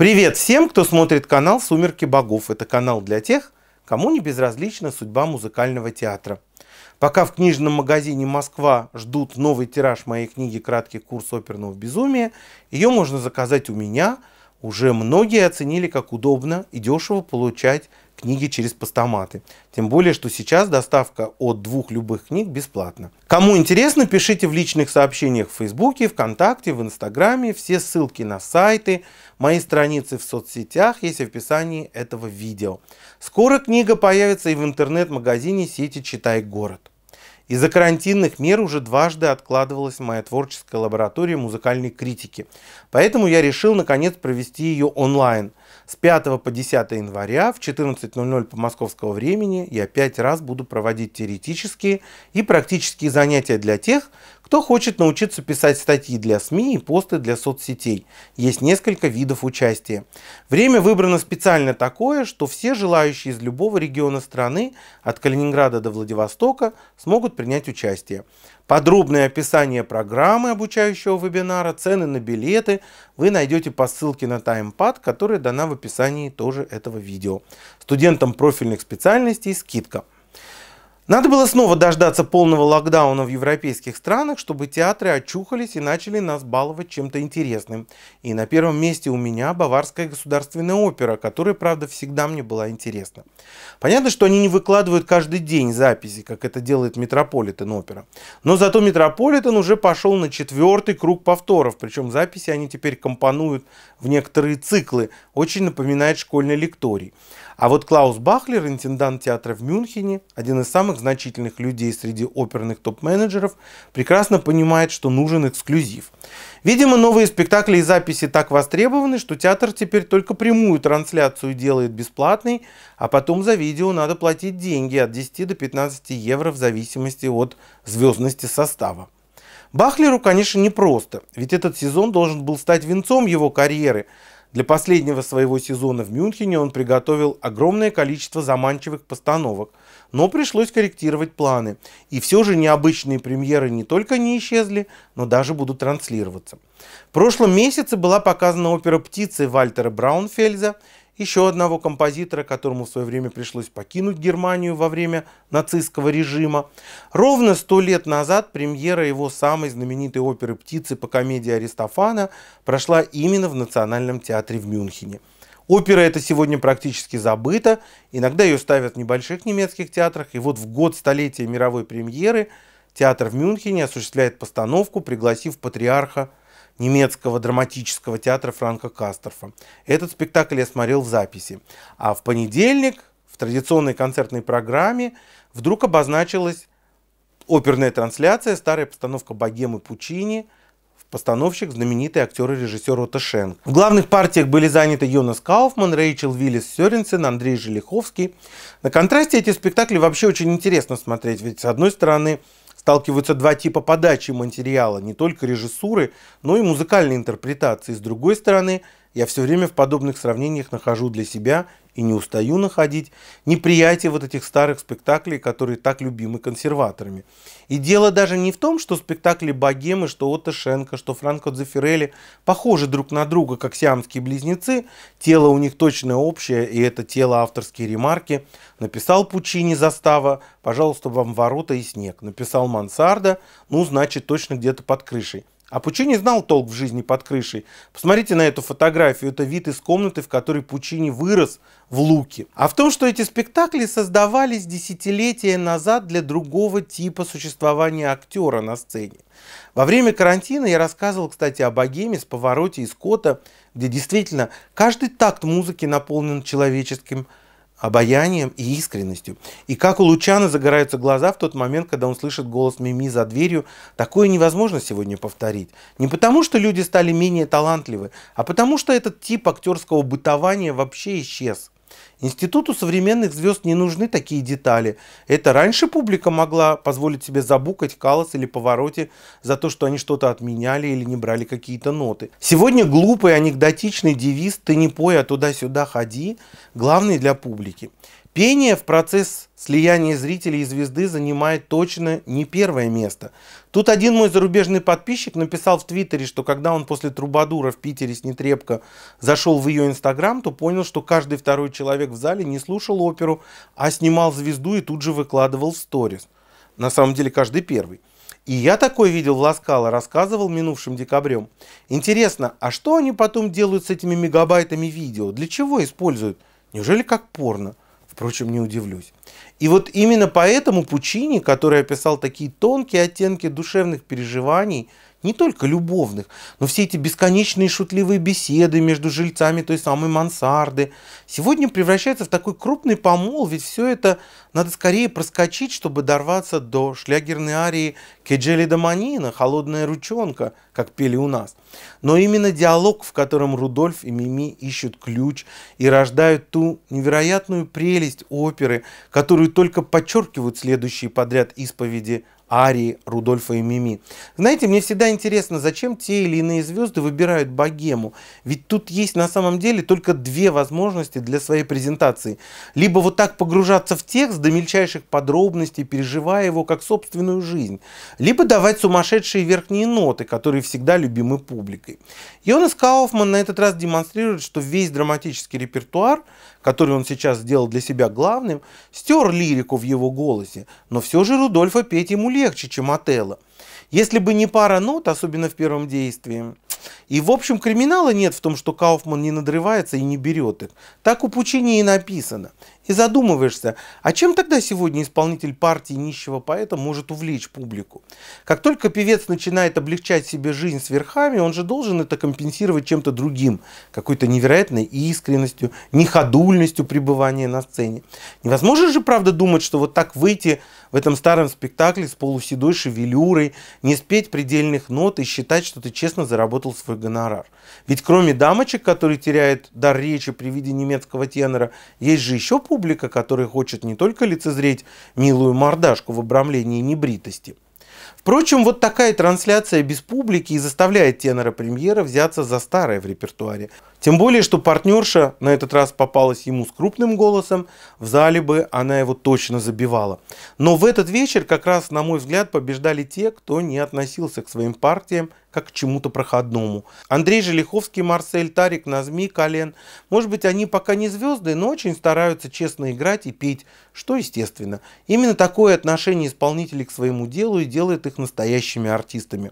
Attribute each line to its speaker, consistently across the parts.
Speaker 1: Привет всем, кто смотрит канал «Сумерки богов». Это канал для тех, кому не безразлична судьба музыкального театра. Пока в книжном магазине «Москва» ждут новый тираж моей книги «Краткий курс оперного безумия», ее можно заказать у меня. Уже многие оценили, как удобно и дешево получать книги через постаматы. Тем более, что сейчас доставка от двух любых книг бесплатна. Кому интересно, пишите в личных сообщениях в Фейсбуке, ВКонтакте, в Инстаграме. Все ссылки на сайты, Мои страницы в соцсетях есть в описании этого видео. Скоро книга появится и в интернет-магазине сети «Читай город». Из-за карантинных мер уже дважды откладывалась моя творческая лаборатория музыкальной критики. Поэтому я решил наконец провести ее онлайн. С 5 по 10 января в 14.00 по московскому времени я пять раз буду проводить теоретические и практические занятия для тех, кто хочет научиться писать статьи для СМИ и посты для соцсетей. Есть несколько видов участия. Время выбрано специально такое, что все желающие из любого региона страны, от Калининграда до Владивостока, смогут принять участие. Подробное описание программы обучающего вебинара, цены на билеты вы найдете по ссылке на таймпад, которая дана в описании тоже этого видео. Студентам профильных специальностей скидка – надо было снова дождаться полного локдауна в европейских странах, чтобы театры очухались и начали нас баловать чем-то интересным. И на первом месте у меня Баварская государственная опера, которая, правда, всегда мне была интересна. Понятно, что они не выкладывают каждый день записи, как это делает Метрополитен опера. Но зато Метрополитен уже пошел на четвертый круг повторов, причем записи они теперь компонуют в некоторые циклы, очень напоминает школьный лекторий. А вот Клаус Бахлер, интендант театра в Мюнхене, один из самых значительных людей среди оперных топ-менеджеров, прекрасно понимает, что нужен эксклюзив. Видимо, новые спектакли и записи так востребованы, что театр теперь только прямую трансляцию делает бесплатной, а потом за видео надо платить деньги от 10 до 15 евро в зависимости от звездности состава. Бахлеру, конечно, непросто, ведь этот сезон должен был стать венцом его карьеры. Для последнего своего сезона в Мюнхене он приготовил огромное количество заманчивых постановок, но пришлось корректировать планы. И все же необычные премьеры не только не исчезли, но даже будут транслироваться. В прошлом месяце была показана опера «Птицы» Вальтера Браунфельза, еще одного композитора, которому в свое время пришлось покинуть Германию во время нацистского режима. Ровно сто лет назад премьера его самой знаменитой оперы «Птицы» по комедии Аристофана прошла именно в Национальном театре в Мюнхене. Опера это сегодня практически забыта, Иногда ее ставят в небольших немецких театрах. И вот в год столетия мировой премьеры театр в Мюнхене осуществляет постановку, пригласив патриарха немецкого драматического театра Франка Кастерфа. Этот спектакль я смотрел в записи. А в понедельник в традиционной концертной программе вдруг обозначилась оперная трансляция, старая постановка «Богемы Пучини», постановщик, знаменитый актер и режиссер Отто Шенк. В главных партиях были заняты Йонас Кауфман, Рэйчел Виллис Сёренсен, Андрей Желиховский. На контрасте эти спектакли вообще очень интересно смотреть, ведь с одной стороны сталкиваются два типа подачи материала, не только режиссуры, но и музыкальной интерпретации. С другой стороны, я все время в подобных сравнениях нахожу для себя – и не устаю находить неприятие вот этих старых спектаклей, которые так любимы консерваторами. И дело даже не в том, что спектакли Богемы, что Отто Шенко, что Франко Дзефирелли похожи друг на друга, как сиамские близнецы, тело у них точно общее, и это тело авторские ремарки. Написал Пучини «Застава», пожалуйста, вам ворота и снег. Написал Мансарда, ну, значит, точно где-то под крышей. А Пучини знал толк в жизни под крышей. Посмотрите на эту фотографию. Это вид из комнаты, в которой Пучини вырос в Луке. А в том, что эти спектакли создавались десятилетия назад для другого типа существования актера на сцене. Во время карантина я рассказывал, кстати, о богеме с повороте из Кота, где действительно каждый такт музыки наполнен человеческим обаянием и искренностью. И как у Лучана загораются глаза в тот момент, когда он слышит голос Мими за дверью, такое невозможно сегодня повторить. Не потому, что люди стали менее талантливы, а потому, что этот тип актерского бытования вообще исчез. Институту современных звезд не нужны такие детали. Это раньше публика могла позволить себе забукать калос или повороте за то, что они что-то отменяли или не брали какие-то ноты. Сегодня глупый анекдотичный девиз «ты не пой, а туда-сюда ходи» главный для публики. Пение в процесс слияния зрителей и звезды занимает точно не первое место. Тут один мой зарубежный подписчик написал в Твиттере, что когда он после Трубадура в Питере с Нетребко зашел в ее Инстаграм, то понял, что каждый второй человек в зале не слушал оперу, а снимал звезду и тут же выкладывал в сторис. На самом деле каждый первый. И я такое видел в Ласкало, рассказывал минувшим декабрем. Интересно, а что они потом делают с этими мегабайтами видео? Для чего используют? Неужели как порно? Впрочем, не удивлюсь. И вот именно поэтому Пучини, который описал такие тонкие оттенки душевных переживаний – не только любовных, но все эти бесконечные шутливые беседы между жильцами той самой мансарды, сегодня превращаются в такой крупный помол, ведь все это надо скорее проскочить, чтобы дорваться до шлягерной арии Кеджели Даманина «Холодная ручонка», как пели у нас. Но именно диалог, в котором Рудольф и Мими ищут ключ и рождают ту невероятную прелесть оперы, которую только подчеркивают следующие подряд исповеди Арии, Рудольфа и Мими. Знаете, мне всегда интересно, зачем те или иные звезды выбирают богему? Ведь тут есть на самом деле только две возможности для своей презентации. Либо вот так погружаться в текст до мельчайших подробностей, переживая его как собственную жизнь, либо давать сумасшедшие верхние ноты, которые всегда любимы публикой. Йонас Кауфман на этот раз демонстрирует, что весь драматический репертуар, который он сейчас сделал для себя главным, стер лирику в его голосе, но все же Рудольфа петь ему легче, чем Отелло. Если бы не пара нот, особенно в первом действии. И в общем криминала нет в том, что Кауфман не надрывается и не берет их. Так у Пучини и написано и задумываешься, а чем тогда сегодня исполнитель партии нищего поэта может увлечь публику? Как только певец начинает облегчать себе жизнь с верхами, он же должен это компенсировать чем-то другим, какой-то невероятной искренностью, неходульностью пребывания на сцене. Невозможно же, правда, думать, что вот так выйти в этом старом спектакле с полуседой шевелюрой, не спеть предельных нот и считать, что ты честно заработал свой гонорар. Ведь кроме дамочек, которые теряют дар речи при виде немецкого тенора, есть же еще публика, которая хочет не только лицезреть милую мордашку в обрамлении небритости. Впрочем, вот такая трансляция без публики и заставляет тенора премьера взяться за старое в репертуаре. Тем более, что партнерша на этот раз попалась ему с крупным голосом, в зале бы она его точно забивала. Но в этот вечер как раз, на мой взгляд, побеждали те, кто не относился к своим партиям как к чему-то проходному. Андрей Желиховский, Марсель, Тарик, Назми, Колен. Может быть, они пока не звезды, но очень стараются честно играть и петь, что естественно. Именно такое отношение исполнителей к своему делу и делает их настоящими артистами.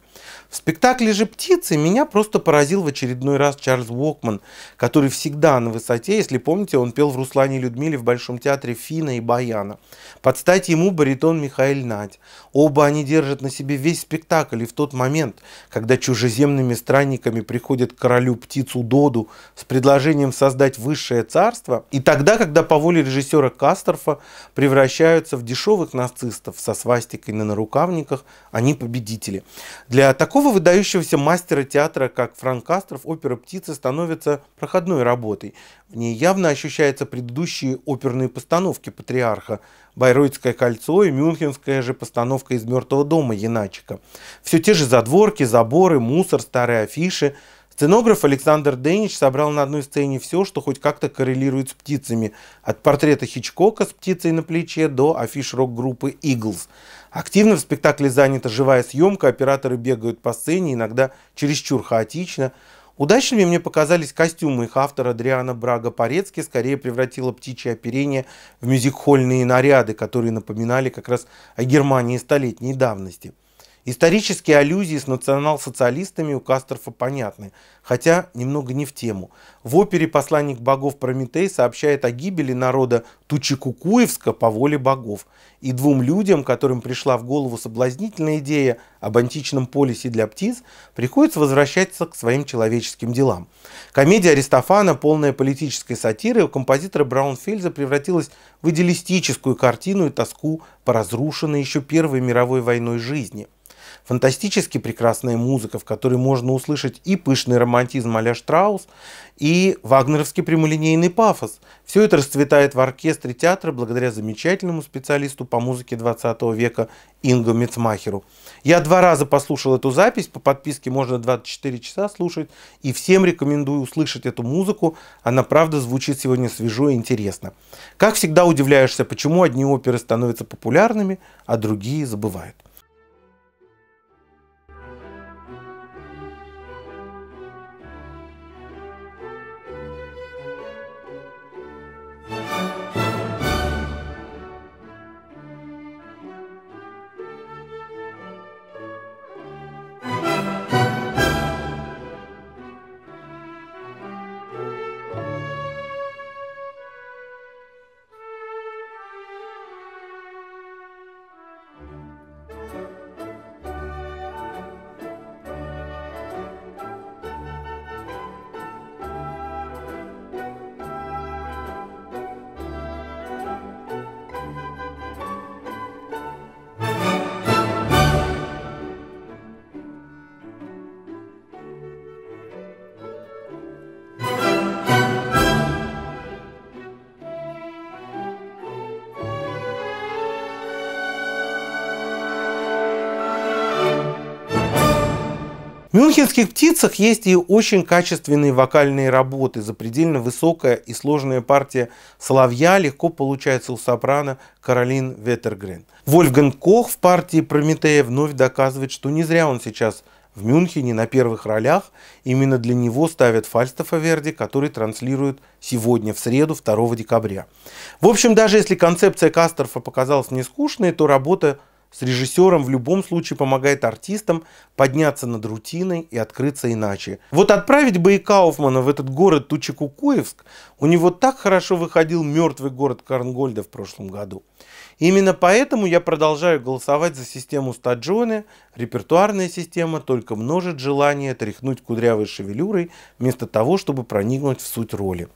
Speaker 1: В спектакле же «Птицы» меня просто поразил в очередной раз Чарльз Уокман, который всегда на высоте, если помните, он пел в «Руслане и Людмиле» в Большом театре Фина и Баяна. Под стать ему баритон Михаил Надь. Оба они держат на себе весь спектакль, и в тот момент, когда чужеземными странниками приходят королю птицу Доду с предложением создать высшее царство, и тогда, когда по воле режиссера Касторфа превращаются в дешевых нацистов со свастикой на нарукавниках, они победители. Для такого выдающегося мастера театра, как Франк Кастров, опера «Птица» становится проходной работой. В ней явно ощущаются предыдущие оперные постановки «Патриарха», Байройтское кольцо и мюнхенская же постановка из «Мертвого дома» Яначика. Все те же задворки, заборы, мусор, старые афиши. Сценограф Александр Денич собрал на одной сцене все, что хоть как-то коррелирует с птицами. От портрета Хичкока с птицей на плече до афиш рок-группы «Иглз». Активно в спектакле занята живая съемка, операторы бегают по сцене, иногда чересчур хаотично – Удачными мне показались костюмы их автора Адриана Брага Порецки, скорее превратила птичье оперение в мюзикхольные наряды, которые напоминали как раз о Германии столетней давности – Исторические аллюзии с национал-социалистами у Кастрофа понятны, хотя немного не в тему. В опере «Посланник богов Прометей» сообщает о гибели народа Тучикукуевска по воле богов и двум людям, которым пришла в голову соблазнительная идея об античном полисе для птиц, приходится возвращаться к своим человеческим делам. Комедия Аристофана, полная политической сатиры, у композитора Браунфельза превратилась в идеалистическую картину и тоску по разрушенной еще Первой мировой войной жизни – фантастически прекрасная музыка, в которой можно услышать и пышный романтизм а Штраус, и вагнеровский прямолинейный пафос. Все это расцветает в оркестре театра благодаря замечательному специалисту по музыке 20 века Ингу Мецмахеру. Я два раза послушал эту запись, по подписке можно 24 часа слушать, и всем рекомендую услышать эту музыку, она правда звучит сегодня свежо и интересно. Как всегда удивляешься, почему одни оперы становятся популярными, а другие забывают. мюнхенских птицах есть и очень качественные вокальные работы. Запредельно высокая и сложная партия соловья легко получается у сопрано Каролин Веттергрен. Вольфганг Кох в партии Прометея вновь доказывает, что не зря он сейчас в Мюнхене на первых ролях. Именно для него ставят Фальстафа Верди, который транслируют сегодня, в среду, 2 декабря. В общем, даже если концепция Кастерфа показалась мне скучной, то работа с режиссером в любом случае помогает артистам подняться над рутиной и открыться иначе. Вот отправить бы и Кауфмана в этот город Тучекукуевск, у него так хорошо выходил мертвый город Карнгольда в прошлом году. Именно поэтому я продолжаю голосовать за систему стаджоны. Репертуарная система только множит желание тряхнуть кудрявой шевелюрой, вместо того, чтобы проникнуть в суть роли.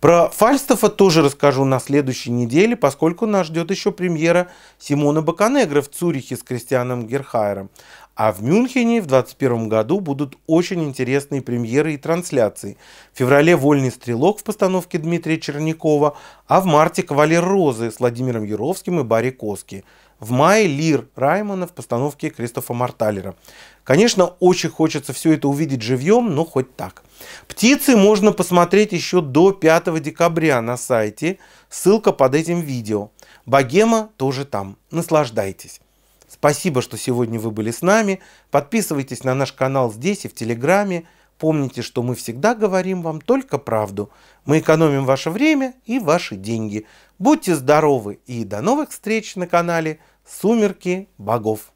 Speaker 1: Про Фальстафа тоже расскажу на следующей неделе, поскольку нас ждет еще премьера Симона Баканегра в Цюрихе с Кристианом Герхайером. А в Мюнхене в 2021 году будут очень интересные премьеры и трансляции. В феврале «Вольный стрелок» в постановке Дмитрия Чернякова, а в марте «Кавалер Розы» с Владимиром Юровским и Барри Коски. В мае «Лир» Раймана в постановке Кристофа Марталера. Конечно, очень хочется все это увидеть живьем, но хоть так. Птицы можно посмотреть еще до 5 декабря на сайте. Ссылка под этим видео. Богема тоже там. Наслаждайтесь. Спасибо, что сегодня вы были с нами. Подписывайтесь на наш канал здесь и в Телеграме. Помните, что мы всегда говорим вам только правду. Мы экономим ваше время и ваши деньги. Будьте здоровы и до новых встреч на канале «Сумерки богов».